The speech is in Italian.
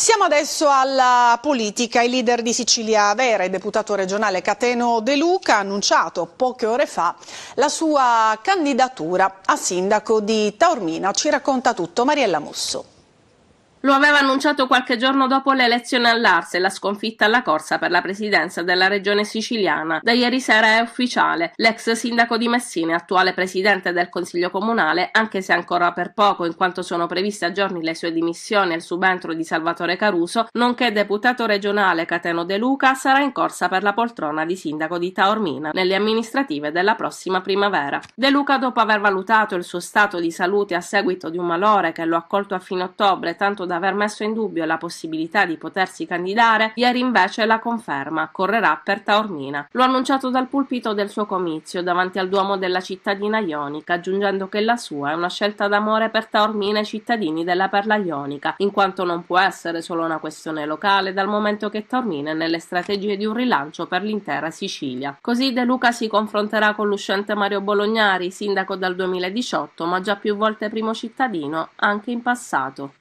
Siamo adesso alla politica. Il leader di Sicilia Vera e deputato regionale Cateno De Luca ha annunciato poche ore fa la sua candidatura a sindaco di Taormina. Ci racconta tutto Mariella Musso. Lo aveva annunciato qualche giorno dopo l'elezione all'Arse e la sconfitta alla corsa per la presidenza della regione siciliana. Da ieri sera è ufficiale. L'ex sindaco di Messina, attuale presidente del Consiglio Comunale, anche se ancora per poco in quanto sono previste a giorni le sue dimissioni e il subentro di Salvatore Caruso, nonché deputato regionale Cateno De Luca, sarà in corsa per la poltrona di sindaco di Taormina nelle amministrative della prossima primavera. De Luca, dopo aver valutato il suo stato di salute a seguito di un malore che lo ha colto a fine ottobre tanto da aver messo in dubbio la possibilità di potersi candidare, ieri invece la conferma, correrà per Taormina. Lo ha annunciato dal pulpito del suo comizio davanti al Duomo della cittadina ionica, aggiungendo che la sua è una scelta d'amore per Taormina e i cittadini della Perla Ionica, in quanto non può essere solo una questione locale dal momento che Taormina è nelle strategie di un rilancio per l'intera Sicilia. Così De Luca si confronterà con l'uscente Mario Bolognari, sindaco dal 2018, ma già più volte primo cittadino anche in passato.